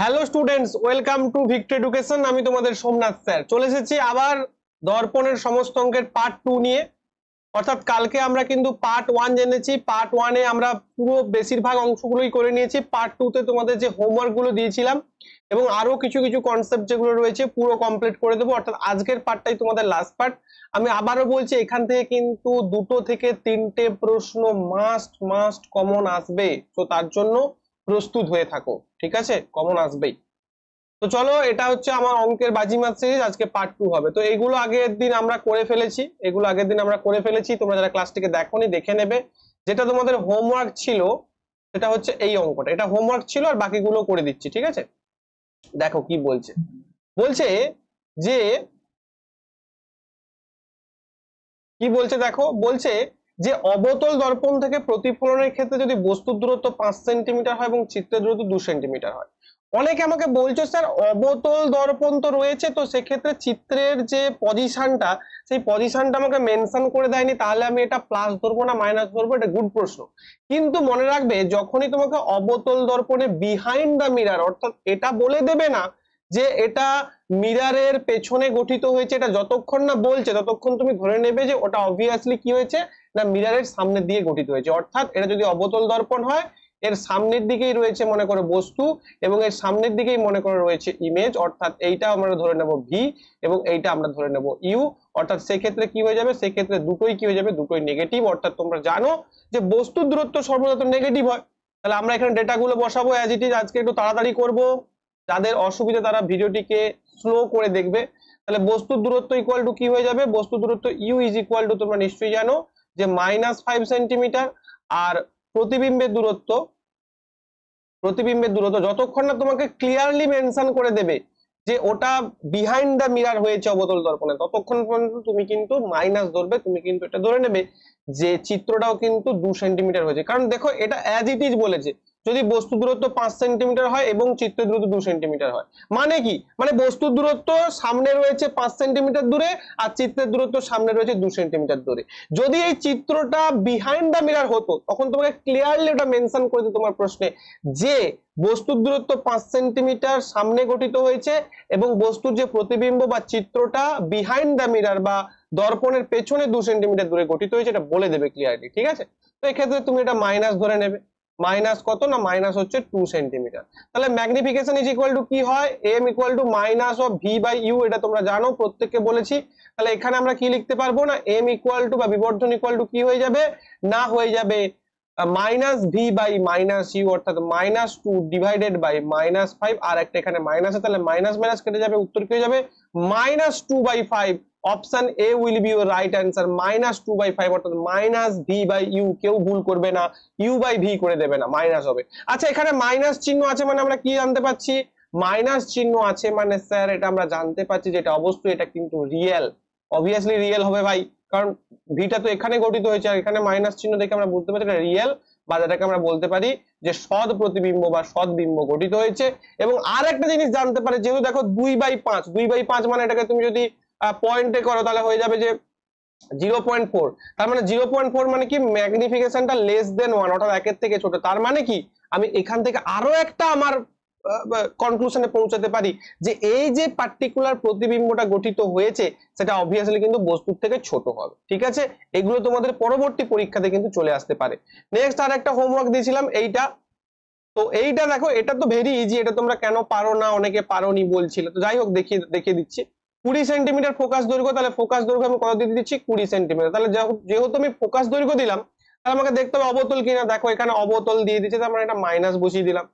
hello students welcome to Victor education আমি তোমাদের Somnath sir চলে এসেছি আবার দর্পণের সমস্ত অঙ্কের পার্ট টু নিয়ে অর্থাৎ কালকে আমরা কিন্তু পার্ট ওয়ান জেনেছি পার্ট ওয়ানে আমরা পুরো বেশিরভাগ অংশগুলোই করে নিয়েছি পার্ট টুতে তোমাদের যে হোমওয়ার্কগুলো দিয়েছিলাম এবং আরও কিছু কিছু কনসেপ্ট যেগুলো রয়েছে পুরো কমপ্লিট করে দেবো অর্থাৎ আজকের পার্টটাই তোমাদের লাস্ট পার্ট আমি আবারও বলছি এখান থেকে কিন্তু দুটো থেকে তিনটে প্রশ্ন মাস্ট মাস্ট কমন আসবে তো তার জন্য প্রস্তুত হয়ে থাকো ঠিক আছে কমন আসবেই তো চলো এটা হচ্ছে আমার অঙ্কের বাজিমাত সিরিজ আজকে পার্ট টু হবে তো এগুলো আগের দিন আমরা করে ফেলেছি এগুলো আগের দিন আমরা করে ফেলেছি তোমরা যারা ক্লাসটিকে দেখোনি দেখে নেবে যেটা তোমাদের হোমওয়ার্ক ছিল সেটা হচ্ছে এই অঙ্কটা এটা হোমওয়ার্ক ছিল আর বাকিগুলো করে দিচ্ছি ঠিক আছে দেখো কি বলছে বলছে যে কি বলছে দেখো বলছে যে অবতল দর্পণ থেকে প্রতিফলনের ক্ষেত্রে যদি বস্তুর দূরত্ব পাঁচ সেন্টিমিটার হয় এবং চিত্রের দূরত্ব দু সেন্টিমিটার হয় অনেকে আমাকে বলছো স্যার অবতল দর্পণ তো রয়েছে তো সেক্ষেত্রে চিত্রের যে পজিশনটা সেই পজিশনটা আমাকে মেনশন করে দেয়নি তাহলে আমি এটা প্লাস ধরবো না মাইনাস ধরবো এটা গুড প্রশ্ন কিন্তু মনে রাখবে যখনই তোমাকে অবতল দর্পণে বিহাইন্ড দ্য মিরার অর্থাৎ এটা বলে দেবে না যে এটা মিরারের পেছনে গঠিত হয়েছে এটা যতক্ষণ না বলছে ততক্ষণ তুমি ধরে নেবে যে ওটা অবভিয়াসলি কি হয়েছে না মিরারের সামনের দিকে গঠিত হয়েছে অর্থাৎ এটা যদি অবতল দর্পণ হয় এর সামনের দিকেই রয়েছে মনে করো বস্তু এবং এর সামনের দিকেই মনে করো রয়েছে ইমেজ অর্থাৎ এইটা আমরা ধরে নেব ভি এবং এইটা আমরা ধরে নেব ইউ অর্থাৎ সেক্ষেত্রে কি হয়ে যাবে সেক্ষেত্রে দুটোই কি হয়ে যাবে দুটোই নেগেটিভ অর্থাৎ তোমরা জানো যে বস্তুর দূরত্ব সর্বদা তো নেগেটিভ হয় তাহলে আমরা এখানে ডেটাগুলো বসাবো অ্যাজ ইট ইজ আজকে একটু তাড়াতাড়ি করব যাদের অসুবিধা তারা ভিডিওটিকে স্লো করে দেখবে তাহলে বস্তুর দূরত্ব ইকুয়াল টু কি হয়ে যাবে বস্তু দূরত্ব ইউ ইজ ইকুয়াল টু তোমরা নিশ্চয়ই জানো যে মাইনাস ফাইভ সেন্টিমিটার আর প্রতিবিম্বের দূরত্ব প্রতিবিম্বের দূরত্ব যতক্ষণ না তোমাকে ক্লিয়ারলি মেনশন করে দেবে যে ওটা বিহাইন্ড দ্য মিরার হয়েছে অবতল দর্পণে ততক্ষণ পর্যন্ত তুমি কিন্তু মাইনাস ধরবে তুমি কিন্তু এটা ধরে নেবে যে চিত্রটাও কিন্তু দু সেন্টিমিটার হয়েছে কারণ দেখো এটা অ্যাজ ইট ইজ বলেছে যদি বস্তু দূরত্ব পাঁচ সেন্টিমিটার হয় এবং চিত্র দূরত্ব দু সেন্টিমিটার হয় মানে কি মানে বস্তু দূরত্ব সামনে রয়েছে পাঁচ সেন্টিমিটার দূরে আর চিত্রের দূরত্ব সামনে রয়েছে দু সেন্টিমিটার দূরে যদি এই চিত্রটা বিহাইন্ড দ্য মিরার হতো তখন তোমাকে ক্লিয়ারলি ওটা মেনশন করে দিত তোমার প্রশ্নে যে বস্তুর দূরত্ব পাঁচ সেন্টিমিটার সামনে গঠিত হয়েছে এবং বস্তুর যে প্রতিবিম্ব বা চিত্রটা বিহাইন্ড দ্য মিরার বা দর্পণের পেছনে দু সেন্টিমিটার দূরে গঠিত হয়েছে এটা বলে দেবে ক্লিয়ারলি ঠিক আছে তো এক্ষেত্রে তুমি এটা মাইনাস ধরে নেবে মাইনাস কত না মাইনাস হচ্ছে টু সেন্টিমিটার তাহলে ম্যাগনিফিকেশন ইজ ইকুয়াল টু কি হয় M equal to minus of V by U এটা তোমরা জানো প্রত্যেককে বলেছি তাহলে এখানে আমরা কি লিখতে পারবো না এম ইকুয়াল টু বা বিবর্ধন ইকুয়াল টু কি হয়ে যাবে না হয়ে যাবে minus V by minus U অর্থাৎ minus two divided by minus five আর একটা এখানে মাইনাস তাহলে মাইনাস মাইনাস কেটে যাবে উত্তর কি যাবে minus two by five option A will be your right answer minus two by five অর্থাৎ মাইনাস ভি বাই ইউ কেউ ভুল করবে না ইউ বাই ভি করে দেবে না মাইনাস হবে আচ্ছা এখানে মাইনাস চিহ্ন আছে মানে আমরা কি জানতে পারছি মাইনাস চিহ্ন আছে মানে স্যার এটা আমরা জানতে পারছি এটা অবশ্যই এটা কিন্তু রিয়েল অবভিয়াসলি রিয়েল হবে ভাই কারণ ভিটা তো এখানে গঠিত হয়েছে আর এখানে মাইনাস চিহ্ন দেখে আমরা বুঝতে পারি এটা রিয়েল বা যেটাকে আমরা বলতে পারি যে সদ প্রতিবিম্ব বা বিম্ব গঠিত হয়েছে এবং আর একটা জিনিস জানতে পারে যেহেতু দেখো দুই বাই পাঁচ দুই বাই পাঁচ মানে এটাকে তুমি যদি পয়েন্টে করো তাহলে হয়ে যাবে যে জিরো পয়েন্ট ফোর তার মানে জিরো পয়েন্ট ফোর মানে কি ম্যাগনিফিকেশনটা লেস দেন ওয়ান অর্থাৎ একের থেকে ছোট তার মানে কি আমি এখান থেকে আরো একটা আমার কনক্লুশনে পৌঁছাতে পারি যে এই যে পার্টিকুলার প্রতিবিম্বটা গঠিত হয়েছে সেটা অবভিয়াসলি কিন্তু বস্তুর থেকে ছোট হবে ঠিক আছে এগুলো তোমাদের পরবর্তী পরীক্ষাতে কিন্তু চলে আসতে পারে নেক্সট আর একটা হোমওয়ার্ক দিয়েছিলাম এইটা তো এইটা দেখো এটা তো ভেরি ইজি এটা তোমরা কেন পারো না অনেকে পারো নি বলছিল তো যাই হোক দেখিয়ে দেখিয়ে দিচ্ছি কুড়ি সেন্টিমিটার ফোকাস দৈর্ঘ্য তাহলে ফোকাস দৈর্ঘ্য আমি কত দিতে দিচ্ছি কুড়ি সেন্টিমিটার তাহলে যেহেতু আমি ফোকাস দৈর্ঘ্য দিলাম তাহলে আমাকে দেখতে হবে অবতল কিনা দেখো এখানে অবতল দিয়ে দিচ্ছে তার মানে এটা মাইনাস বসিয়ে দিলাম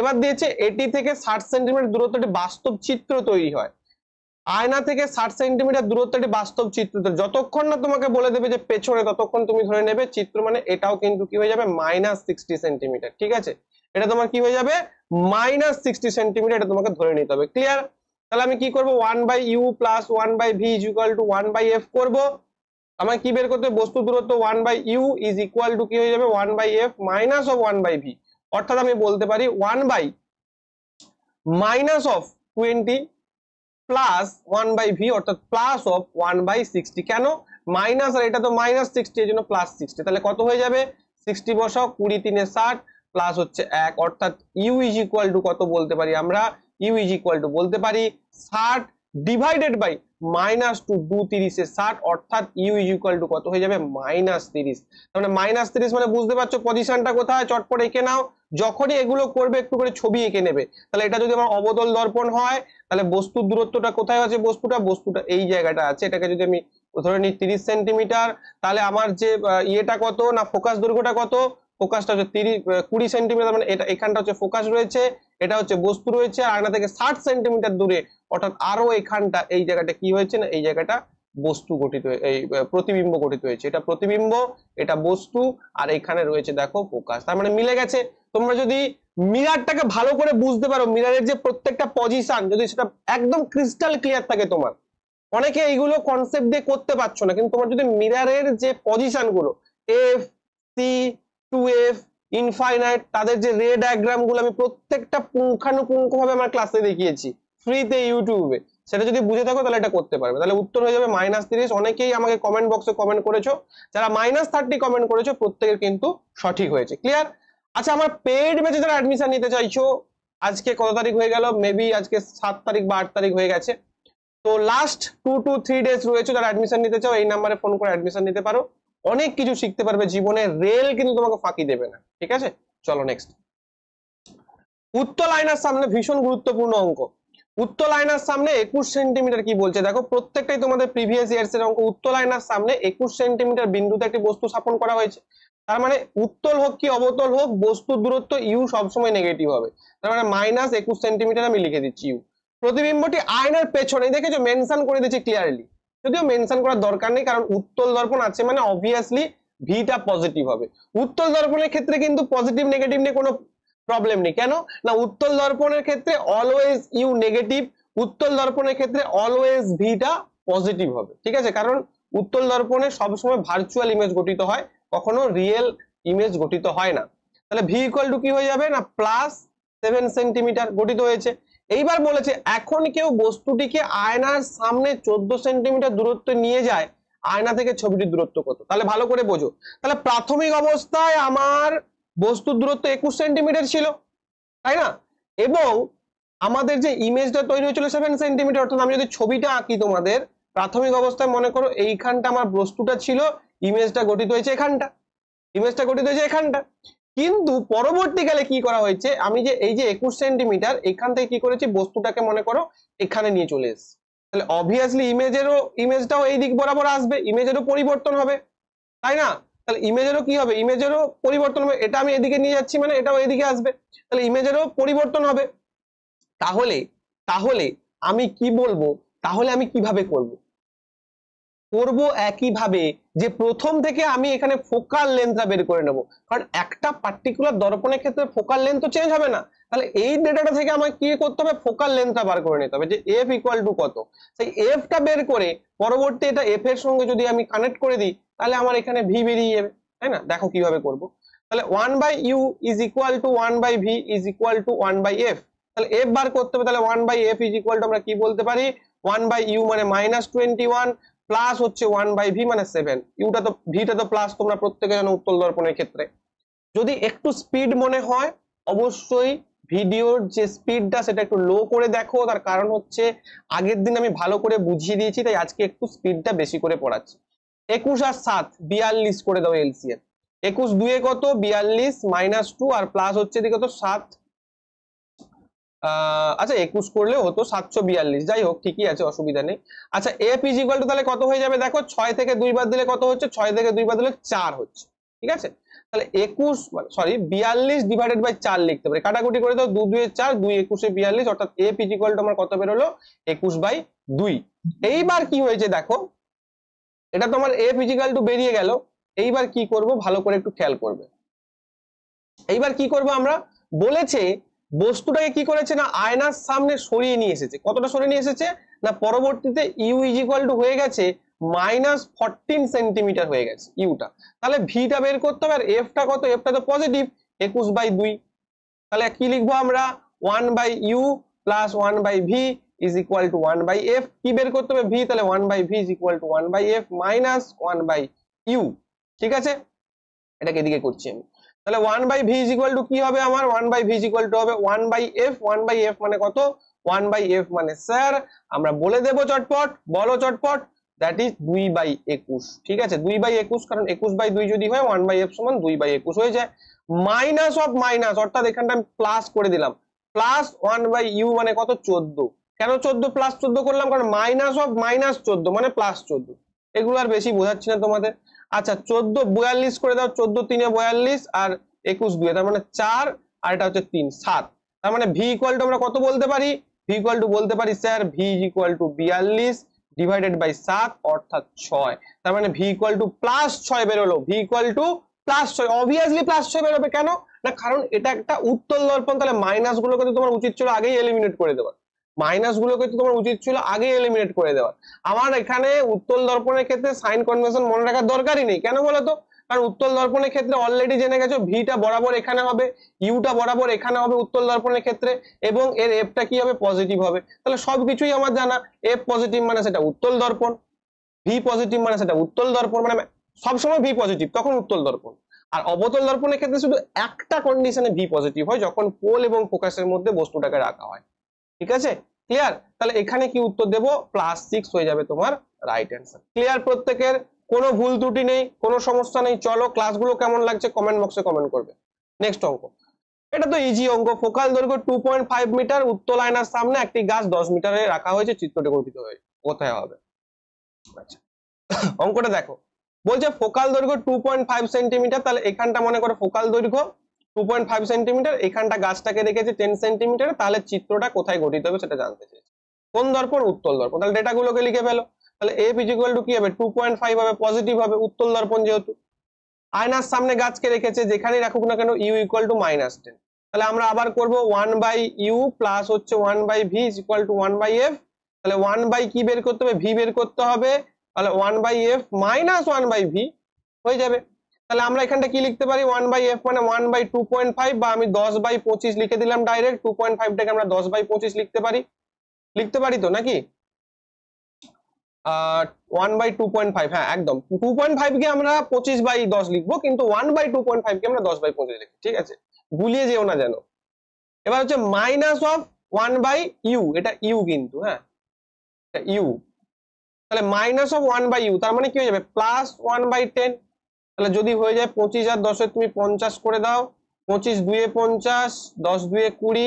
এবার দিয়েছে এটি থেকে ষাট সেন্টিমিটার দূরত্বটি বাস্তব চিত্র তৈরি হয় আয়না থেকে ষাট সেন্টিমিটার দূরত্বটি বাস্তব চিত্র যতক্ষণ না তোমাকে বলে দেবে যে পেছনে ততক্ষণ তুমি ধরে নেবে চিত্র মানে এটাও কিন্তু কি হয়ে যাবে মাইনাস সিক্সটি সেন্টিমিটার ঠিক আছে এটা তোমার কি হয়ে যাবে মাইনাস সিক্সটি সেন্টিমিটার এটা তোমাকে ধরে নিতে হবে ক্লিয়ার তাহলে আমি কি করবো one by you plus one by V is equal to one by F করবো আমার কি বের করতে বস্তু দূরত্ব one by U is equal to কি হয়ে যাবে one by F minus of one by V অর্থাৎ আমি বলতে পারি one by minus of twenty plus one by V অর্থাৎ plus of one by sixty কেন মাইনাস আর এটা তো মাইনাস সিক্সটি এর জন্য প্লাস সিক্সটি তাহলে কত হয়ে যাবে সিক্সটি বসাও কুড়ি তিনে ষাট প্লাস হচ্ছে এক অর্থাৎ ইউ ইজ ইকুয়াল টু কত বলতে পারি আমরা ইউ ইজ ইকুয়াল টু বলতে পারি ষাট ডিভাইডেড বাই মাইনাস টু দু তিরিশে ষাট অর্থাৎ ইউ ইকুয়াল টু কত হয়ে যাবে মাইনাস তিরিশ তার মানে মাইনাস তিরিশ মানে বুঝতে পারছো পজিশনটা কোথায় চটপট এঁকে নাও যখনই এগুলো করবে একটু করে ছবি এঁকে নেবে তাহলে এটা যদি আমার অবদল দর্পণ হয় তাহলে বস্তুর দূরত্বটা কোথায় আছে বস্তুটা বস্তুটা এই জায়গাটা আছে এটাকে যদি আমি ধরে নিই তিরিশ সেন্টিমিটার তাহলে আমার যে ইয়েটা কত না ফোকাস দৈর্ঘ্যটা কত ফোকাসটা হচ্ছে তিরিশ কুড়ি সেন্টিমিটার মানে এটা এখানটা হচ্ছে ফোকাস রয়েছে এটা হচ্ছে বস্তু রয়েছে আয়না থেকে ষাট সেন্টিমিটার দূরে অর্থাৎ আরো এখানটা এই জায়গাটা কি হয়েছে না এই জায়গাটা বস্তু গঠিত এই প্রতিবিম্ব গঠিত হয়েছে এটা প্রতিবিম্ব এটা বস্তু আর এখানে রয়েছে দেখো ফোকাস তার মানে মিলে গেছে তোমরা যদি মিরারটাকে ভালো করে বুঝতে পারো মিরারের যে প্রত্যেকটা পজিশন যদি সেটা একদম ক্রিস্টাল ক্লিয়ার থাকে তোমার অনেকে এইগুলো কনসেপ্ট দিয়ে করতে পারছো না কিন্তু তোমার যদি মিরারের যে পজিশন গুলো F C two F infinite তাদের যে রে ডায়াগ্রাম গুলো আমি প্রত্যেকটা পুঙ্খানুপুঙ্খ ভাবে আমার ক্লাসে দেখিয়েছি ফ্রিতে ইউটিউবে সেটা যদি বুঝে থাকো তাহলে এটা করতে পারবে তাহলে উত্তর হয়ে যাবে মাইনাস তিরিশ অনেকেই আমাকে কমেন্ট বক্সে কমেন্ট করেছো যারা মাইনাস থার্টি কমেন্ট করেছো প্রত্যেকের কিন্তু সঠিক হয়েছে ক্লিয়ার আচ্ছা আমার পেড ব্যাচে যারা অ্যাডমিশন নিতে চাইছো আজকে কত তারিখ হয়ে গেল মেবি আজকে সাত তারিখ বা আট তারিখ হয়ে গেছে তো last two two three days রয়েছে যারা অ্যাডমিশন নিতে চাও এই নাম্বারে ফোন করে অ্যাডমিশন নিতে পারো অনেক কিছু শিখতে পারবে জীবনে রেল কিন্তু তোমাকে ফাঁকি দেবে না ঠিক আছে চলো নেক্সট উত্তর লাইনার সামনে ভীষণ গুরুত্বপূর্ণ অঙ্ক উত্তর লাইনার সামনে একুশ সেন্টিমিটার কি বলছে দেখো প্রত্যেকটাই তোমাদের প্রিভিয়াস ইয়ার্স এর অঙ্ক উত্তর লাইনার সামনে একুশ সেন্টিমিটার বিন্দুতে একটি বস্তু স্থাপন করা হয়েছে তার মানে উত্তল হোক কি অবতল হোক বস্তুর দূরত্ব ইউ সবসময় নেগেটিভ হবে তার মানে মাইনাস একুশ সেন্টিমিটার আমি লিখে দিচ্ছি ইউ প্রতিবিম্বটি আয়নার পেছনে দেখেছো মেনশন করে দিচ্ছি ক্লিয়ারলি যদিও মেনশন করার দরকার নেই কারণ উত্তল দর্পণ আছে মানে অবভিয়াসলি ভিটা পজিটিভ হবে উত্তল দর্পণের ক্ষেত্রে কিন্তু পজিটিভ নেগেটিভ নিয়ে কোনো প্রবলেম নেই কেন না উত্তল দর্পণের ক্ষেত্রে অলওয়েজ ইউ নেগেটিভ উত্তল দর্পণের ক্ষেত্রে অলওয়েজ ভিটা পজিটিভ হবে ঠিক আছে কারণ উত্তল দর্পণে সবসময় ভার্চুয়াল ইমেজ গঠিত হয় কখনো রিয়েল ইমেজ গঠিত হয় না তাহলে ভি ইকুয়াল টু কি হয়ে যাবে না প্লাস সেভেন সেন্টিমিটার গঠিত হয়েছে এইবার বলেছে এখন কেউ বস্তুটিকে আয়নার সামনে চোদ্দ সেন্টিমিটার দূরত্বে নিয়ে যায় আয়না থেকে ছবিটির দূরত্ব কত তাহলে ভালো করে বোঝো তাহলে প্রাথমিক অবস্থায় আমার বস্তুর দূরত্ব একুশ সেন্টিমিটার ছিল তাই না এবং আমাদের যে ইমেজটা তৈরি হয়েছিল সেভেন সেন্টিমিটার অর্থাৎ আমি যদি ছবিটা আঁকি তোমাদের প্রাথমিক অবস্থায় মনে করো এইখানটা আমার বস্তুটা ছিল ইমেজটা গঠিত হয়েছে এখানটা ইমেজটা গঠিত হয়েছে এখানটা কিন্তু পরবর্তীকালে কি করা হয়েছে আমি যে এই যে একুশ সেন্টিমিটার এখান থেকে কি করেছি বস্তুটাকে মনে করো এখানে নিয়ে চলে এসছি তাহলে অবভিয়াসলি ইমেজেরও ইমেজটাও এই দিক বরাবর আসবে ইমেজেরও পরিবর্তন হবে তাই না তাহলে ইমেজেরও কি হবে ইমেজেরও পরিবর্তন হবে এটা আমি এদিকে নিয়ে যাচ্ছি মানে এটাও এদিকে আসবে তাহলে ইমেজেরও পরিবর্তন হবে তাহলে তাহলে আমি কি বলবো তাহলে আমি কিভাবে করবো করব একইভাবে যে প্রথম থেকে আমি এখানে ফোকাল লেন্থটা বের করে নেব কারণ একটা পার্টিকুলার দর্পণের ক্ষেত্রে ফোকাল লেন্থ তো চেঞ্জ হবে না তাহলে এই ডেটাটা থেকে আমাকে কি করতে হবে ফোকাল লেন্থটা বার করে নিতে হবে যে এফ ইকুয়াল টু কত সেই এফটা বের করে পরবর্তী এটা এফ এর সঙ্গে যদি আমি কানেক্ট করে দিই তাহলে আমার এখানে ভি বেরিয়ে যাবে তাই না দেখো কিভাবে করব তাহলে one by U is equal to one by V is equal to one by F তাহলে এফ বার করতে হবে তাহলে one by F is equal to আমরা কি বলতে পারি ওয়ান বাই ইউ মানে মাইনাস টোয়েন্টি ওয়ান প্লাস হচ্ছে ওয়ান বাই ভি মানে সেভেন ইউটা তো ভিটা তো প্লাস তোমরা প্রত্যেকে জানো উত্তল দর্পণের ক্ষেত্রে যদি একটু স্পিড মনে হয় অবশ্যই ভিডিওর যে স্পিডটা সেটা একটু লো করে দেখো তার কারণ হচ্ছে আগের দিন আমি ভালো করে বুঝিয়ে দিয়েছি তাই আজকে একটু স্পিডটা বেশি করে পড়াচ্ছি একুশ আর সাত বিয়াল্লিশ করে দাও এলসিএম একুশ দুয়ে কত বিয়াল্লিশ মাইনাস টু আর প্লাস হচ্ছে দিকে তো সাত আচ্ছা একুশ করলে হতো সাতশো বিয়াল্লিশ যাই হোক ঠিকই আছে অসুবিধা নেই আচ্ছা এফ ইজ টু তাহলে কত হয়ে যাবে দেখো ছয় থেকে দুই বার দিলে কত হচ্ছে ছয় থেকে দুই বার দিলে চার হচ্ছে ঠিক আছে তাহলে একুশ সরি মানে, বিয়াল্লিশ ডিভাইডেড বাই চার লিখতে পারি কাটাকুটি করে তো দু দুই চার দুই একুশে বিয়াল্লিশ অর্থাৎ এফ ইজ টু আমার কত বেরোলো একুশ বাই দুই এইবার কি হয়েছে দেখো এটা তোমার এফ ইজ টু বেরিয়ে গেল এইবার কি করব ভালো করে একটু খেয়াল করবে এইবার কি করব আমরা বলেছে বস্তুটাকে কি করেছে না আয়নার সামনে সরিয়ে নিয়ে এসেছে কতটা সরিয়ে নিয়ে এসেছে না পরবর্তীতে ইউ ইজ ইকুয়াল টু হয়ে গেছে মাইনাস ফোরটিন সেন্টিমিটার হয়ে গেছে ইউটা তাহলে ভিটা বের করতে হবে আর এফটা কত এফটা তো পজিটিভ একুশ বাই দুই তাহলে কি লিখবো আমরা one by you plus one by V is equal to one by F কি বের করতে হবে ভি তাহলে one by V is equal to one by F minus one by U ঠিক আছে এটাকে এদিকে করছি আমি তাহলে one by V is equal to কি হবে আমার one by V is equal to হবে one by F one by F মানে কত ওয়ান বাই এফ মানে স্যার আমরা বলে দেব চটপট বলো চটপট দ্যাট ইজ দুই বাই একুশ ঠিক আছে দুই বাই একুশ কারণ একুশ বাই দুই যদি হয় ওয়ান বাই এফ সমান দুই বাই একুশ হয়ে যায় মাইনাস অফ মাইনাস অর্থাৎ এখানটা আমি প্লাস করে দিলাম প্লাস ওয়ান বাই ইউ মানে কত চোদ্দ কেন চোদ্দ প্লাস চোদ্দ করলাম কারণ মাইনাস অফ মাইনাস চোদ্দ মানে প্লাস চোদ্দ এগুলো আর বেশি বোঝাচ্ছি না তোমাদের আচ্ছা চোদ্দ বয়াল্লিশ করে দাও চোদ্দ তিনে বয়াল্লিশ আর একুশ দুয়ে তার মানে চার আর এটা হচ্ছে তিন সাত তার মানে ভি ইকুয়াল টু আমরা কত বলতে পারি ভি ইকুয়াল টু বলতে পারি স্যার ভি ইকুয়াল টু বিয়াল্লিশ ডিভাইডেড বাই সাত অর্থাৎ ছয় তার মানে ভি ইকুয়াল টু প্লাস ছয় বেরোলো ভি ইকুয়াল টু প্লাস ছয় অবভিয়াসলি প্লাস ছয় বেরোবে কেন না কারণ এটা একটা উত্তল দর্পণ তাহলে মাইনাস গুলোকে তোমার উচিত ছিল আগেই এলিমিনেট করে দেওয়া মাইনাস গুলোকে তোমার উচিত ছিল আগে এলিমিনেট করে দেওয়া আমার এখানে উত্তল দর্পণের ক্ষেত্রে সাইন কনভেনশন মনে রাখার দরকারই নেই কেন বলতো কারণ উত্তল দর্পণের ক্ষেত্রে অলরেডি জেনে গেছো ভিটা বরাবর এখানে হবে ইউটা বরাবর এখানে হবে উত্তল দর্পণের ক্ষেত্রে এবং এর এফটা কি হবে পজিটিভ হবে তাহলে সবকিছুই আমার জানা এফ পজিটিভ মানে সেটা উত্তল দর্পণ ভি পজিটিভ মানে সেটা উত্তল দর্পণ মানে সবসময় ভি পজিটিভ তখন উত্তল দর্পণ আর অবতল দর্পণের ক্ষেত্রে শুধু একটা কন্ডিশনে ভি পজিটিভ হয় যখন পোল এবং ফোকাসের মধ্যে বস্তুটাকে রাখা হয় ঠিক আছে ক্লিয়ার তাহলে এখানে কি উত্তর দেব প্লাস সিক্স হয়ে যাবে তোমার রাইট অ্যান্সার ক্লিয়ার প্রত্যেকের কোনো ভুল ত্রুটি নেই কোনো সমস্যা নেই চলো ক্লাসগুলো কেমন লাগছে কমেন্ট বক্সে কমেন্ট করবে নেক্সট অঙ্ক এটা তো ইজি অঙ্ক ফোকাল দৈর্ঘ্য টু পয়েন্ট ফাইভ মিটার উত্তর লাইনার সামনে একটি গাছ দশ মিটারে রাখা হয়েছে চিত্রটি গঠিত হয়ে কোথায় হবে আচ্ছা অঙ্কটা দেখো বলছে ফোকাল দৈর্ঘ্য টু পয়েন্ট ফাইভ সেন্টিমিটার তাহলে এখানটা মনে করো ফোকাল দৈর্ঘ্য টু পয়েন্ট ফাইভ সেন্টিমিটার এখানটা গাছটাকে রেখেছে টেন সেন্টিমিটার তাহলে চিত্রটা কোথায় গঠিত হবে সেটা জানতে চাইছি কোন দর্পণ উত্তল দর্পণ তাহলে ডেটাগুলোকে লিখে ফেলো তাহলে এ ইকুয়াল টু কি হবে টু পয়েন্ট ফাইভ হবে পজিটিভ হবে উত্তল দর্পণ যেহেতু আয়নার সামনে গাছকে রেখেছে যেখানে রাখুক না কেন U equal to minus ten তাহলে আমরা আবার করব ওয়ান বাই ইউ প্লাস হচ্ছে one by V is equal to one by F তাহলে ওয়ান বাই কি বের করতে হবে ভি বের করতে হবে তাহলে one by F minus one by V হয়ে যাবে তাহলে আমরা এখানটা কি লিখতে পারি ওয়ান বাই এফ মানে one by two point five বা আমি দশ বাই পঁচিশ লিখে দিলাম ডাইরেক্ট টু পয়েন্ট ফাইভটাকে আমরা দশ বাই পঁচিশ লিখতে পারি লিখতে পারি তো নাকি one by two point five হ্যাঁ একদম টু পয়েন্ট ফাইভকে আমরা পঁচিশ বাই দশ লিখবো কিন্তু ওয়ান বাই টু পয়েন্ট ফাইভকে আমরা দশ বাই পঁচিশ লিখবো ঠিক আছে গুলিয়ে যেও না যেন এবার হচ্ছে minus of one by U এটা ইউ কিন্তু হ্যাঁ ইউ তাহলে minus of one by you তার মানে কি হয়ে যাবে প্লাস ওয়ান বাই টেন তাহলে যদি হয়ে যায় পঁচিশ আর দশে তুমি পঞ্চাশ করে দাও পঁচিশ দুয়ে পঞ্চাশ দশ দুয়ে কুড়ি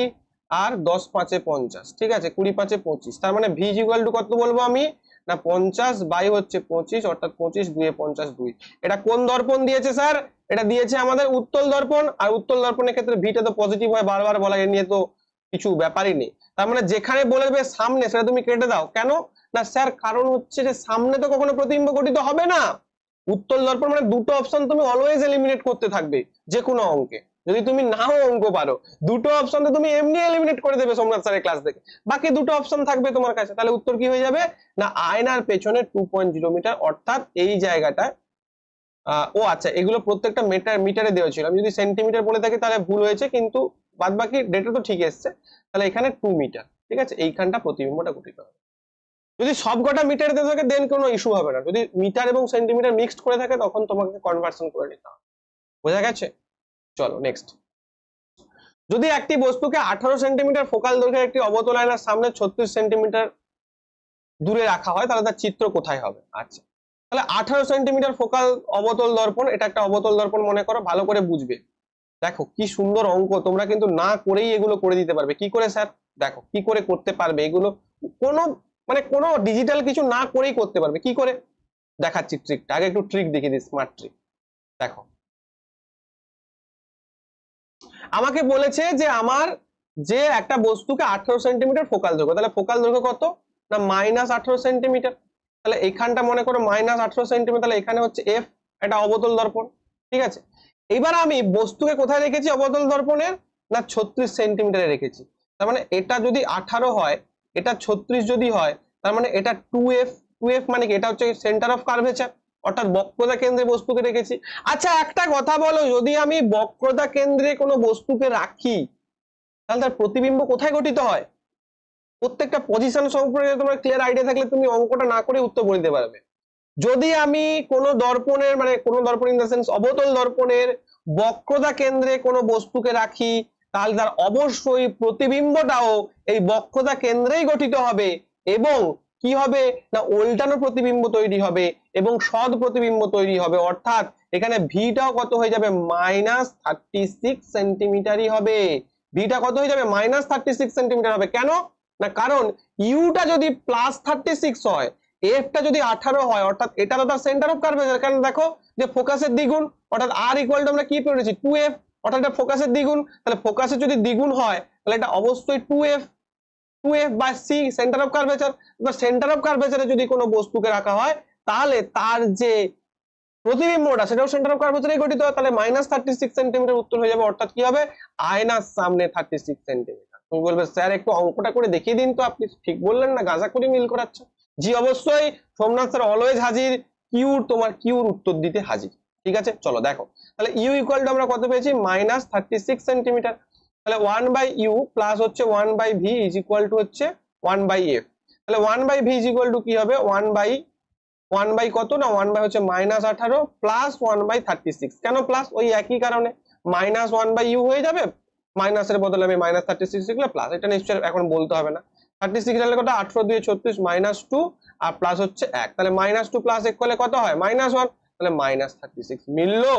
আর দশ পাঁচে পঞ্চাশ ঠিক আছে কুড়ি পাঁচে পঁচিশ তার মানে ভিজ ইকুয়াল টু কত বলবো আমি না পঞ্চাশ বাই হচ্ছে পঁচিশ অর্থাৎ পঁচিশ দুয়ে পঞ্চাশ দুই এটা কোন দর্পণ দিয়েছে স্যার এটা দিয়েছে আমাদের উত্তল দর্পণ আর উত্তল দর্পণের ক্ষেত্রে ভিটা তো পজিটিভ হয় বারবার বলা এ নিয়ে তো কিছু ব্যাপারই নেই তার মানে যেখানে বলবে সামনে সেটা তুমি কেটে দাও কেন না স্যার কারণ হচ্ছে যে সামনে তো কখনো প্রতিম্ব গঠিত হবে না উত্তল দর্পণ মানে দুটো অপশন তুমি অলওয়েজ এলিমিনেট করতে থাকবে যে কোনো অঙ্কে যদি তুমি নাও অঙ্ক পারো দুটো অপশন তো তুমি এমনি এলিমিনেট করে দেবে সোমনাথ স্যারের ক্লাস থেকে বাকি দুটো অপশন থাকবে তোমার কাছে তাহলে উত্তর কি হয়ে যাবে না আয়নার পেছনে টু পয়েন্ট জিরো মিটার অর্থাৎ এই জায়গাটা ও আচ্ছা এগুলো প্রত্যেকটা মিটার মিটারে দেওয়া ছিল আমি যদি সেন্টিমিটার বলে থাকি তাহলে ভুল হয়েছে কিন্তু বাদ বাকি ডেটা তো ঠিক এসছে তাহলে এখানে টু মিটার ঠিক আছে এইখানটা প্রতিবিম্বটা গঠিত হবে যদি সবকটা মিটার দিয়ে থাকে দেন কোনো ইস্যু হবে না যদি মিটার এবং সেন্টিমিটার মিক্সড করে থাকে তখন তোমাকে কনভার্সন করে নিতে হবে বোঝা গেছে চলো নেক্সট যদি একটি বস্তুকে আঠারো সেন্টিমিটার ফোকাল দৈর্ঘ্যের একটি অবতল আয়নার সামনে ছত্রিশ সেন্টিমিটার দূরে রাখা হয় তাহলে তার চিত্র কোথায় হবে আচ্ছা তাহলে আঠারো সেন্টিমিটার ফোকাল অবতল দর্পণ এটা একটা অবতল দর্পণ মনে করো ভালো করে বুঝবে দেখো কি সুন্দর অঙ্ক তোমরা কিন্তু না করেই এগুলো করে দিতে পারবে কি করে স্যার দেখো কি করে করতে পারবে এগুলো কোনো মানে কোনো ডিজিটাল কিছু না করেই করতে পারবে কি করে দেখাচ্ছি ট্রিকটা আগে একটু ট্রিক দেখিয়ে দিই স্মার্ট ট্রিক দেখো আমাকে বলেছে যে আমার যে একটা বস্তুকে আঠারো সেন্টিমিটার ফোকাল দৈর্ঘ্য তাহলে ফোকাল দৈর্ঘ্য কত না মাইনাস আঠারো সেন্টিমিটার তাহলে এখানটা মনে করো মাইনাস আঠারো সেন্টিমিটার তাহলে এখানে হচ্ছে এফ এটা অবতল দর্পণ ঠিক আছে এবার আমি বস্তুকে কোথায় রেখেছি অবতল দর্পণের না ছত্রিশ সেন্টিমিটারে রেখেছি তার মানে এটা যদি আঠারো হয় এটা ছত্রিশ যদি হয় তার মানে এটা টু এফ টু এফ মানে কি এটা হচ্ছে সেন্টার অফ কার্ভেচার অর্থাৎ বক্রতা কেন্দ্রে বস্তুকে রেখেছি আচ্ছা একটা কথা বলো যদি আমি বক্রতা কেন্দ্রে কোনো বস্তুকে রাখি তাহলে তার প্রতিবিম্ব কোথায় গঠিত হয় প্রত্যেকটা পজিশন সম্পর্কে তোমার ক্লিয়ার আইডিয়া থাকলে তুমি অঙ্কটা না করে উত্তর বলতে দিতে পারবে যদি আমি কোনো দর্পণের মানে কোনো দর্পণ ইন দ্য সেন্স অবতল দর্পণের বক্রতা কেন্দ্রে কোনো বস্তুকে রাখি তাহলে তার অবশ্যই প্রতিবিম্বটাও এই বক্ষতা কেন্দ্রেই গঠিত হবে এবং কি হবে না উল্টানো প্রতিবিম্ব তৈরি হবে এবং সদ প্রতিবিম্ব তৈরি হবে অর্থাৎ এখানে ভিটাও কত হয়ে যাবে মাইনাস থার্টি সিক্স সেন্টিমিটারই হবে ভিটা কত হয়ে যাবে মাইনাস থার্টি সিক্স সেন্টিমিটার হবে কেন না কারণ ইউটা যদি প্লাস থার্টি সিক্স হয় এফটা যদি আঠারো হয় অর্থাৎ এটা তো তার সেন্টার অফ কার্ভেচার কারণ দেখো যে ফোকাসের দ্বিগুণ অর্থাৎ আর ইকুয়াল টু আমরা কি পেয়েছি টু এফ অর্থাৎ এটা ফোকাসের দ্বিগুণ তাহলে ফোকাসের যদি দ্বিগুণ হয় তাহলে এটা অবশ্যই টু এফ টু এফ বা সি সেন্টার অফ কার্ভেচার বা সেন্টার অফ কার্ভেচারে যদি কোনো বস্তুকে রাখা হয় তাহলে তার যে প্রতিবিম্বটা সেটাও সেন্টার অফ কার্ভেচারেই গঠিত হয় তাহলে মাইনাস থার্টি সিক্স সেন্টিমিটার উত্তর হয়ে যাবে অর্থাৎ কি হবে আয়নার সামনে থার্টি সিক্স সেন্টিমিটার তুমি বলবে স্যার একটু অঙ্কটা করে দেখিয়ে দিন তো আপনি ঠিক বললেন না গাঁজা করে মিল করাচ্ছ জি অবশ্যই সোমনাথ স্যার অলওয়েজ হাজির কিউর তোমার কিউর উত্তর দিতে হাজির ঠিক আছে চলো দেখো তাহলে ইউ ইকুয়াল টু আমরা কত পেয়েছি মাইনাস থার্টি সিক্স সেন্টিমিটার তাহলে ওয়ান বাই ইউ প্লাস হচ্ছে one by V is equal to হচ্ছে ওয়ান বাই এফ তাহলে one by V is equal to কি হবে ওয়ান বাই ওয়ান বাই কত না ওয়ান বাই হচ্ছে মাইনাস আঠারো plus one by thirty six কেন প্লাস ওই একই কারণে মাইনাস ওয়ান বাই ইউ হয়ে যাবে মাইনাসের বদলে আমি মাইনাস থার্টি সিক্স লিখলে প্লাস এটা নিশ্চয়ই এখন বলতে হবে না থার্টি সিক্স হলে কত আঠারো দুই ছত্রিশ মাইনাস টু আর প্লাস হচ্ছে এক তাহলে মাইনাস টু প্লাস এক করলে কত হয় মাইনাস ওয়ান তাহলে মাইনাস থার্টি সিক্স মিললো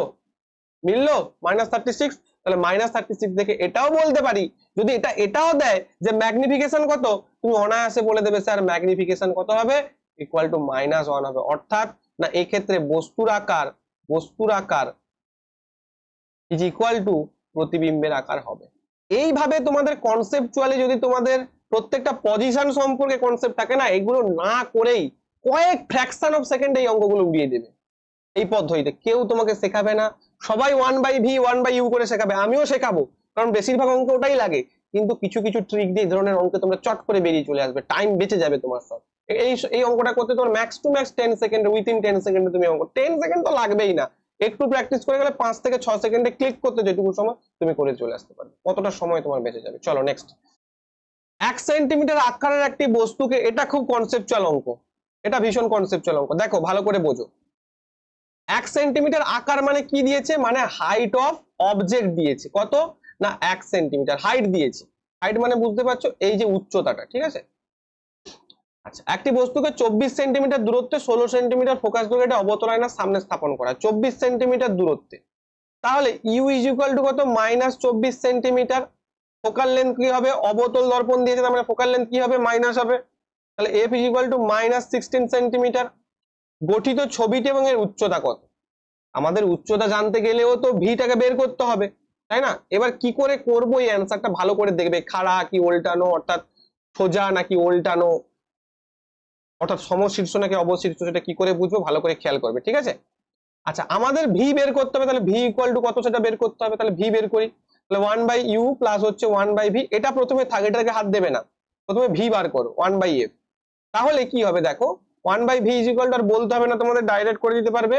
মিললো মাইনাস থার্টি সিক্স তাহলে মাইনাস থার্টি সিক্স দেখে এটাও বলতে পারি যদি এটা এটাও দেয় যে ম্যাগনিফিকেশন কত তুমি অনায়াসে বলে দেবে স্যার ম্যাগনিফিকেশন কত হবে ইকুয়াল টু মাইনাস ওয়ান হবে অর্থাৎ না এক্ষেত্রে বস্তুর আকার বস্তুর আকার ইজ ইকুয়াল টু প্রতিবিম্বের আকার হবে এইভাবে তোমাদের কনসেপচুয়ালি যদি তোমাদের প্রত্যেকটা পজিশন সম্পর্কে কনসেপ্ট থাকে না এগুলো না করেই কয়েক ফ্র্যাকশন অফ সেকেন্ড এই অঙ্কগুলো উড়িয়ে দেবে এই পদ্ধতিতে কেউ তোমাকে শেখাবে না সবাই one by V one by U করে শেখাবে আমিও শেখাবো কারণ বেশিরভাগ অঙ্ক ওটাই লাগে কিন্তু কিছু কিছু ট্রিক দিয়ে ধরনের অঙ্কে তোমরা চট করে বেরিয়ে চলে আসবে টাইম বেঁচে যাবে তোমার সব এই এই অঙ্কটা করতে তোমার max to max ten second within ten সেকেন্ডে তুমি অঙ্ক টেন সেকেন্ড তো লাগবেই না একটু প্র্যাকটিস করে গেলে পাঁচ থেকে ছ সেকেন্ডে ক্লিক করতে যেটুকু সময় তুমি করে চলে আসতে পারবে কতটা সময় তোমার বেঁচে যাবে চলো নেক্সট এক সেন্টিমিটার আকারের একটি বস্তুকে এটা খুব কনসেপচুয়াল অঙ্ক এটা ভীষণ কনসেপচুয়াল অঙ্ক দেখো ভালো করে বোঝো এক সেন্টিমিটার আকার মানে কি দিয়েছে মানে হাইট অফ অবজেক্ট দিয়েছে কত না এক সেন্টিমিটার হাইট দিয়েছে হাইট মানে বুঝতে পারছো এই যে উচ্চতাটা ঠিক আছে আচ্ছা একটি বস্তুকে চব্বিশ সেন্টিমিটার দূরত্বে ষোলো সেন্টিমিটার ফোকাস দূরে এটা অবতরায়নার সামনে স্থাপন করা চব্বিশ সেন্টিমিটার দূরত্বে তাহলে ইউ ইজ ইকুয়াল টু কত মাইনাস চব্বিশ সেন্টিমিটার ফোকাল লেন্থ কি হবে অবতল দর্পণ দিয়েছে তার মানে ফোকাল লেন্থ কি হবে মাইনাস হবে তাহলে f is equal to minus sixteen centimetre গঠিত ছবিটি এবং এর উচ্চতা কত আমাদের উচ্চতা জানতে গেলেও তো ভিটাকে বের করতে হবে তাই না এবার কি করে করব এই অ্যান্সারটা ভালো করে দেখবে খাড়া কি উল্টানো অর্থাৎ সোজা নাকি উল্টানো অর্থাৎ সমশীর্ষ নাকি অবশীর্ষ সেটা কি করে বুঝবো ভালো করে খেয়াল করবে ঠিক আছে আচ্ছা আমাদের ভি বের করতে হবে তাহলে ভি ইকুয়াল টু কত সেটা বের করতে হবে তাহলে ভি বের করি তাহলে ওয়ান বাই ইউ প্লাস হচ্ছে ওয়ান বাই ভি এটা প্রথমে থাকে এটাকে হাত দেবে না প্রথমে ভি বার করো ওয়ান বাই এফ তাহলে কি হবে দেখো ওয়ান বাই ভি ইজ আর বলতে হবে না তোমাদের ডাইরেক্ট করে দিতে পারবে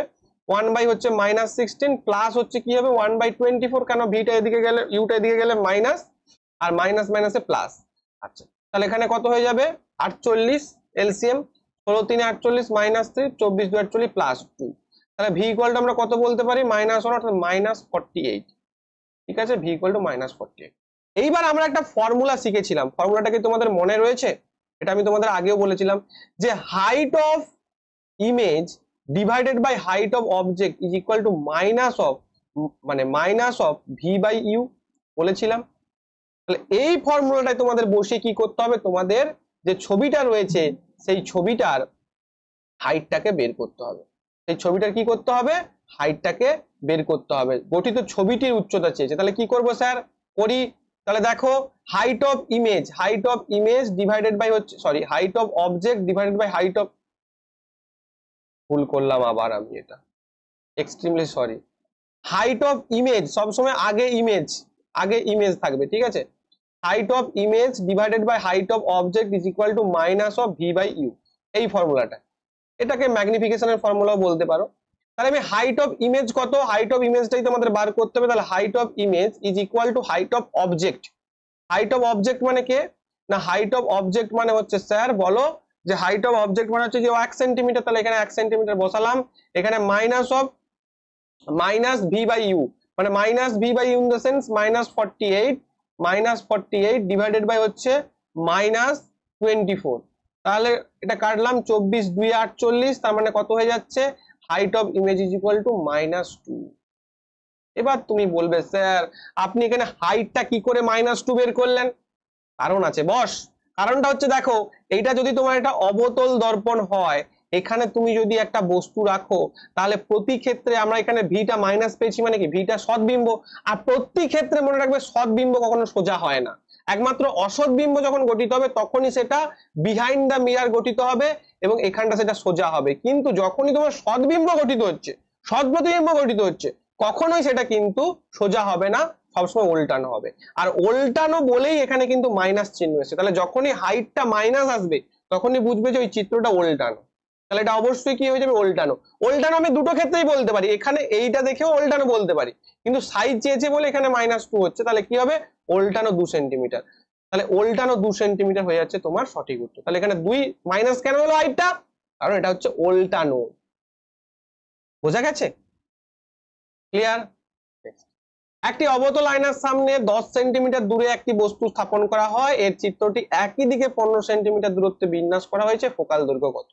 ওয়ান বাই হচ্ছে মাইনাস সিক্সটিন প্লাস হচ্ছে কি হবে ওয়ান বাই টোয়েন্টি ফোর কেন ভিটা এদিকে গেলে ইউটা এদিকে গেলে মাইনাস আর মাইনাস মাইনাসে প্লাস আচ্ছা তাহলে এখানে কত হয়ে যাবে আটচল্লিশ এলসিএম ষোলো তিনে আটচল্লিশ মাইনাস থ্রি চব্বিশ দু আটচল্লিশ প্লাস টু তাহলে ভি ইকুয়ালটা আমরা কত বলতে পারি মাইনাস ওয়ান অর্থাৎ মাইনাস ফর্টি এইট ঠিক আছে v equal to minus forty eight এইবার আমরা একটা ফর্মুলা শিখেছিলাম ফর্মুলাটা কি তোমাদের মনে রয়েছে এটা আমি তোমাদের আগেও বলেছিলাম যে height of image divided by height of object is equal to minus of মানে minus of V by u বলেছিলাম তাহলে এই ফর্মুলাটাই তোমাদের বসে কি করতে হবে তোমাদের যে ছবিটা রয়েছে সেই ছবিটার হাইটটাকে বের করতে হবে সেই ছবিটার কি করতে হবে হাইটটাকে বের করতে হবে গঠিত ছবিটির উচ্চতা চেয়েছে তাহলে কি করব স্যার করি তাহলে দেখো height of image height of image divided by হচ্ছে sorry height of object divided by height of ভুল করলাম আবার আমি এটা extremely sorry height of image সবসময় আগে ইমেজ আগে ইমেজ থাকবে ঠিক আছে height of image divided by height of object is equal to minus of V by u এই ফর্মুলাটা এটাকে ম্যাগনিফিকেশনের ফর্মুলাও বলতে পারো তাহলে আমি হাইট অফ ইমেজ কত হাইট অফ ইমেজটাই তোমাদের বার করতে হবে তাহলে height of image is equal to height of object height of object মানে কে না হাইট অফ অবজেক্ট মানে হচ্ছে স্যার বলো যে হাইট অফ অবজেক্ট মানে হচ্ছে যে এক সেন্টিমিটার তাহলে এখানে এক সেন্টিমিটার বসালাম এখানে minus of minus V by you মানে minus V by u in the sense minus forty eight minus forty eight divided by হচ্ছে মাইনাস টোয়েন্টি ফোর তাহলে এটা কাটলাম চব্বিশ দুই আটচল্লিশ তার মানে কত হয়ে যাচ্ছে height of image is equal to minus two এবার তুমি বলবে স্যার আপনি এখানে হাইটটা কি করে মাইনাস টু বের করলেন কারণ আছে বস কারণটা হচ্ছে দেখো এইটা যদি তোমার একটা অবতল দর্পণ হয় এখানে তুমি যদি একটা বস্তু রাখো তাহলে প্রতি ক্ষেত্রে আমরা এখানে ভিটা মাইনাস পেয়েছি মানে কি ভিটা সৎবিম্ব আর প্রতি ক্ষেত্রে মনে রাখবে সৎবিম্ব কখনো সোজা হয় না একমাত্র অসৎ বিম্ব যখন গঠিত হবে তখনই সেটা বিহাইন্ড দ্য মিরার গঠিত হবে এবং এখানটা সেটা সোজা হবে কিন্তু যখনই তোমার সদ্বিম্ব গঠিত হচ্ছে সৎ প্রতিবিম্ব গঠিত হচ্ছে কখনোই সেটা কিন্তু সোজা হবে না সবসময় উল্টানো হবে আর উল্টানো বলেই এখানে কিন্তু মাইনাস চিহ্ন এসেছে তাহলে যখনই হাইটটা মাইনাস আসবে তখনই বুঝবে যে ওই চিত্রটা উল্টানো তাহলে এটা অবশ্যই কি হয়ে যাবে ওল্টানো ওল্টানো আমি দুটো ক্ষেত্রেই বলতে পারি এখানে এইটা দেখেও ওল্টানো বলতে পারি কিন্তু সাইজ চেয়েছে বলে এখানে মাইনাস টু হচ্ছে তাহলে কি হবে ওল্টানো দু সেন্টিমিটার তাহলে ওল্টানো দু সেন্টিমিটার হয়ে যাচ্ছে তোমার সঠিক উত্তর তাহলে এখানে দুই মাইনাস কেন হলো আইটা কারণ এটা হচ্ছে ওল্টানো বোঝা গেছে ক্লিয়ার একটি অবতল আয়নার সামনে দশ সেন্টিমিটার দূরে একটি বস্তু স্থাপন করা হয় এর চিত্রটি একই দিকে পনেরো সেন্টিমিটার দূরত্বে বিন্যাস করা হয়েছে ফোকাল দৈর্ঘ্য কত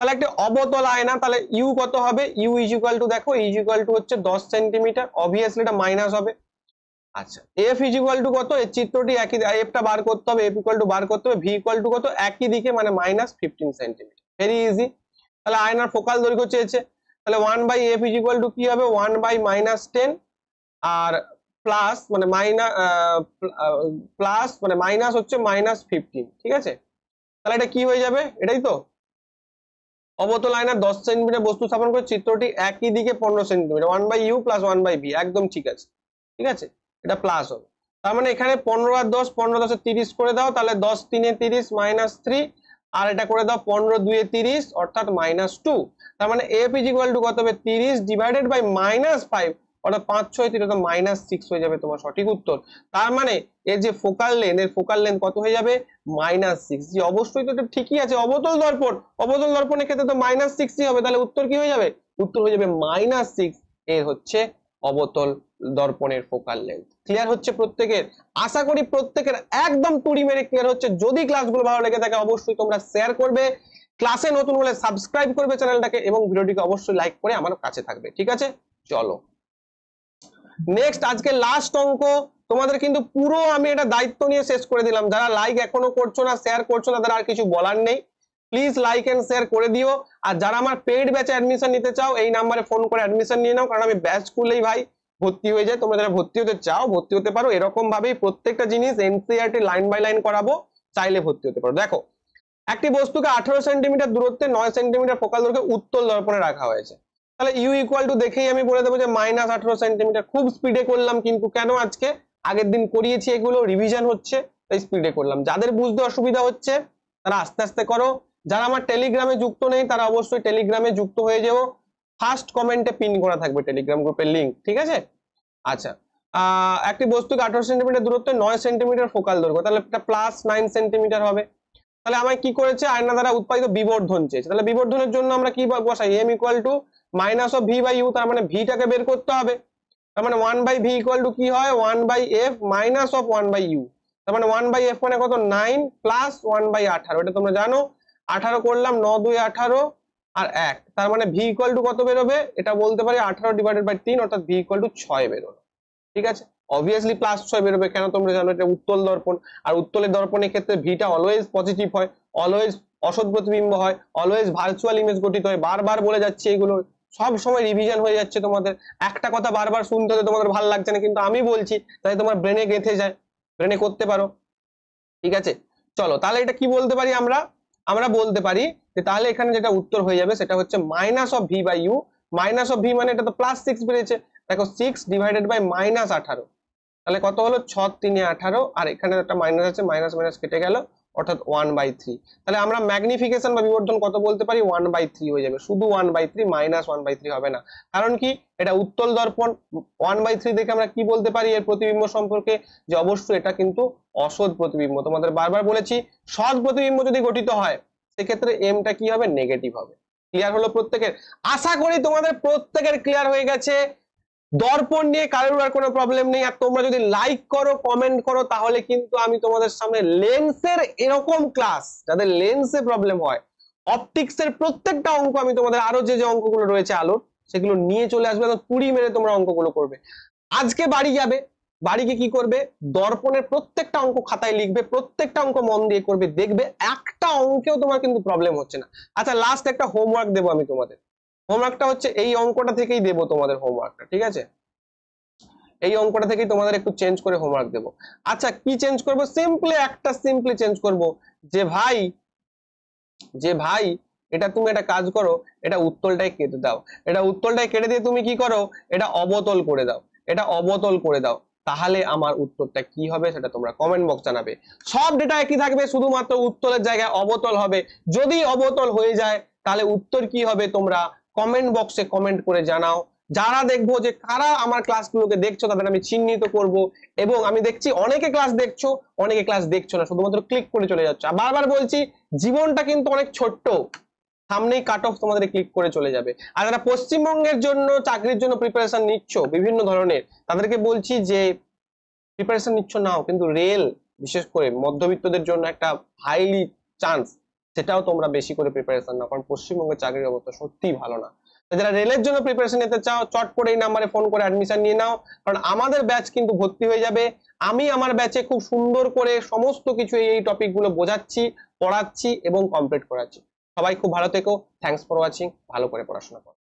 তাহলে একটা অবতল আয়না তাহলে ইউ কত হবে ইউ ইজ ইকুয়াল টু দেখো ইজ ইকুয়াল টু হচ্ছে দশ সেন্টিমিটার অবভিয়াসলি এটা মাইনাস হবে আচ্ছা এফ ইজ ইকুয়াল টু কত এই চিত্রটি একই এফটা বার করতে হবে এফ ইকুয়াল টু বার করতে হবে ভি ইকুয়াল টু কত একই দিকে মানে minus fifteen centimetre very easy তাহলে আয়নার ফোকাল দৈর্ঘ্য চেয়েছে তাহলে one by F is equal to কি হবে ওয়ান বাই মাইনাস টেন আর প্লাস মানে মাইনাস প্লাস মানে মাইনাস হচ্ছে মাইনাস ফিফটিন ঠিক আছে তাহলে এটা কি হয়ে যাবে এটাই তো অবতল আয়নার দশ সেন্টিমিটার বস্তু স্থাপন করে চিত্রটি একই দিকে পনেরো centimetre one by you plus one by v একদম ঠিক আছে ঠিক আছে এটা প্লাস হবে তার মানে এখানে পনেরো আর দশ পনেরো দশে তিরিশ করে দাও তাহলে দশ তিনে তিরিশ মাইনাস থ্রি আর এটা করে দাও পনেরো দুয়ে তিরিশ অর্থাৎ মাইনাস টু তার মানে এফ ইজ ইকুয়াল টু কত হবে তিরিশ ডিভাইডেড বাই মাইনাস ফাইভ অর্থাৎ পাঁচ ছয় তিন অর্থাৎ মাইনাস সিক্স হয়ে যাবে তোমার সঠিক উত্তর তার মানে এর যে ফোকাল লেন এর ফোকাল লেন কত হয়ে যাবে মাইনাস সিক্স জি অবশ্যই তো ঠিকই আছে অবতল দর্পণ অবতল দর্পণের ক্ষেত্রে তো মাইনাস সিক্সই হবে তাহলে উত্তর কি হয়ে যাবে উত্তর হয়ে যাবে মাইনাস সিক্স এর হচ্ছে অবতল দর্পণের ফোকাল লেন্থ ক্লিয়ার হচ্ছে প্রত্যেকের আশা করি প্রত্যেকের একদম তুড়ি মেরে ক্লিয়ার হচ্ছে যদি ক্লাসগুলো ভালো লেগে থাকে অবশ্যই তোমরা শেয়ার করবে ক্লাসে নতুন হলে সাবস্ক্রাইব করবে চ্যানেলটাকে এবং ভিডিওটিকে অবশ্যই লাইক করে আমার কাছে থাকবে ঠিক আছে চলো নেক্সট আজকে লাস্ট অঙ্ক তোমাদের কিন্তু পুরো আমি এটা দায়িত্ব নিয়ে শেষ করে দিলাম যারা লাইক এখনো করছো না শেয়ার করছো না তারা আর কিছু বলার নেই প্লিজ লাইক অ্যান্ড শেয়ার করে দিও আর যারা আমার পেড ব্যাচে অ্যাডমিশন নিতে চাও এই নাম্বারে ফোন করে অ্যাডমিশন নিয়ে নাও কারণ আমি ব্যাচ খুললেই ভাই ভর্তি হয়ে যায় তোমরা যারা ভর্তি হতে চাও ভর্তি হতে পারো এরকম ভাবেই প্রত্যেকটা জিনিস এনসিআরটি লাইন বাই লাইন করাবো চাইলে ভর্তি হতে পারো দেখো একটি বস্তুকে আঠারো সেন্টিমিটার দূরত্বে নয় সেন্টিমিটার ফোকাল দূরকে উত্তল দর্পণে রাখা হয়েছে তাহলে ইউ ইকুয়াল টু দেখেই আমি বলে দেবো যে মাইনাস আঠারো সেন্টিমিটার খুব স্পিডে করলাম কিন্তু কেন আজকে আগের দিন করিয়েছি এগুলো রিভিশন হচ্ছে তাই স্পিডে করলাম যাদের বুঝতে অসুবিধা হচ্ছে তারা আস্তে আস্তে করো যারা আমার টেলিগ্রামে যুক্ত নেই তারা অবশ্যই টেলিগ্রামে যুক্ত হয়ে যাবো ফার্স্ট কমেন্টে পিন করা থাকবে টেলিগ্রাম গ্রুপের লিঙ্ক ঠিক আছে আচ্ছা একটি বস্তুকে আঠারো সেন্টিমিটার দূরত্বে নয় সেন্টিমিটার ফোকাল দৈর্ঘ্য তাহলে একটা প্লাস নাইন সেন্টিমিটার হবে তাহলে আমায় কি করেছে আয়না দ্বারা উৎপাদিত বিবর্ধন চেয়েছে তাহলে বিবর্ধনের জন্য আমরা কি বসাই m equal to minus of V by you তার মানে ভিটাকে বের করতে হবে তার মানে one by v equal to কি হয় one by F minus of one by you তার মানে ওয়ান বাই এফ মানে কত নাইন প্লাস ওয়ান বাই আঠারো এটা তোমরা জানো আঠারো করলাম ন দুই আঠারো আর এক তার মানে ভি ইকুয়াল টু কত বেরোবে এটা বলতে পারি আঠারো ডিভাইডেড বাই তিন অর্থাৎ ভি ইকুয়াল টু ছয় বেরোলো ঠিক আছে অবভিয়াসলি প্লাস ছয় বেরোবে কেন তোমরা জানো এটা উত্তল দর্পণ আর উত্তলের দর্পণের ক্ষেত্রে ভিটা অলওয়েজ পজিটিভ হয় অলওয়েজ অসৎ প্রতিবিম্ব হয় অলওয়েজ ভার্চুয়াল ইমেজ গঠিত হয় বারবার বলে যাচ্ছে এগুলো সব সময় রিভিশন হয়ে যাচ্ছে তোমাদের একটা কথা বারবার শুনতে হতে তোমাদের ভালো লাগছে না কিন্তু আমি বলছি তাই তোমার ব্রেনে গেঁথে যায় ব্রেনে করতে পারো ঠিক আছে চলো তাহলে এটা কি বলতে পারি আমরা আমরা বলতে পারি যে তাহলে এখানে যেটা উত্তর হয়ে যাবে সেটা হচ্ছে minus of V by u minus of v মানে এটা তো প্লাস সিক্স বেড়েছে দেখো সিক্স ডিভাইডেড বাই মাইনাস আঠারো তাহলে কত হলো ছ তিনে আঠারো আর এখানে একটা মাইনাস আছে মাইনাস মাইনাস কেটে গেল অর্থাৎ ওয়ান বাই থ্রি তাহলে আমরা ম্যাগনিফিকেশন বা বিবর্ধন কত বলতে পারি ওয়ান বাই থ্রি হয়ে যাবে শুধু one by three minus one by three হবে না কারণ কি এটা উত্তল দর্পণ ওয়ান বাই থ্রি দেখে আমরা কি বলতে পারি এর প্রতিবিম্ব সম্পর্কে যে অবশ্যই এটা কিন্তু অসৎ প্রতিবিম্ব তোমাদের বারবার বলেছি সৎ প্রতিবিম্ব যদি গঠিত হয় সেক্ষেত্রে এমটা কি হবে নেগেটিভ হবে ক্লিয়ার হলো প্রত্যেকের আশা করি তোমাদের প্রত্যেকের ক্লিয়ার হয়ে গেছে দর্পণ নিয়ে কারোর আর কোনো প্রবলেম নেই আর তোমরা যদি লাইক করো কমেন্ট করো তাহলে কিন্তু আমি তোমাদের সামনে লেন্সের এরকম ক্লাস যাদের লেন্সে প্রবলেম হয় অপটিক্সের প্রত্যেকটা অঙ্ক আমি তোমাদের আরো যে যে অঙ্কগুলো রয়েছে আলোর সেগুলো নিয়ে চলে আসবে কুড়ি মেরে তোমরা অঙ্কগুলো করবে আজকে বাড়ি যাবে বাড়িকে কি করবে দর্পণের প্রত্যেকটা অঙ্ক খাতায় লিখবে প্রত্যেকটা অঙ্ক মন দিয়ে করবে দেখবে একটা অঙ্কেও তোমার কিন্তু প্রবলেম হচ্ছে না আচ্ছা লাস্ট একটা হোমওয়ার্ক দেবো আমি তোমাদের হোমওয়ার্কটা হচ্ছে এই অঙ্কটা থেকেই দেবো তোমাদের হোমওয়ার্কটা ঠিক আছে এই অঙ্কটা থেকেই তোমাদের একটু চেঞ্জ করে হোমওয়ার্ক দেবো আচ্ছা কি চেঞ্জ করব সিম্পলি একটা সিম্পলি চেঞ্জ করব যে ভাই যে ভাই এটা তুমি একটা কাজ করো এটা উত্তলটাই কেটে দাও এটা উত্তলটাই কেটে দিয়ে তুমি কি করো এটা অবতল করে দাও এটা অবতল করে দাও তাহলে আমার উত্তরটা কি হবে সেটা তোমরা কমেন্ট বক্স জানাবে সব ডেটা একই থাকবে শুধুমাত্র উত্তলের জায়গায় অবতল হবে যদি অবতল হয়ে যায় তাহলে উত্তর কি হবে তোমরা কমেন্ট বক্সে কমেন্ট করে জানাও যারা দেখবো যে কারা আমার ক্লাসগুলোকে দেখছো তাদের আমি চিহ্নিত করব এবং আমি দেখছি অনেকে ক্লাস দেখছো অনেকে ক্লাস দেখছো না শুধুমাত্র ক্লিক করে চলে যাচ্ছে বারবার বলছি জীবনটা কিন্তু অনেক ছোট্ট সামনেই কাট অফ তোমাদের ক্লিক করে চলে যাবে আর যারা পশ্চিমবঙ্গের জন্য চাকরির জন্য প্রিপারেশন নিচ্ছ বিভিন্ন ধরনের তাদেরকে বলছি যে প্রিপারেশন নিচ্ছ নাও কিন্তু রেল বিশেষ করে মধ্যবিত্তদের জন্য একটা হাইলি চান্স সেটাও তোমরা বেশি করে প্রিপারেশন নাও কারণ পশ্চিমবঙ্গে চাকরির অবস্থা সত্যিই ভালো না যারা রেলের জন্য প্রিপারেশন নিতে চাও চট করে এই নাম্বারে ফোন করে অ্যাডমিশন নিয়ে নাও কারণ আমাদের ব্যাচ কিন্তু ভর্তি হয়ে যাবে আমি আমার ব্যাচে খুব সুন্দর করে সমস্ত কিছু এই টপিকগুলো বোঝাচ্ছি পড়াচ্ছি এবং কমপ্লিট করাচ্ছি সবাই খুব ভালো থেকো থ্যাংকস ফর ওয়াচিং ভালো করে পড়াশোনা করো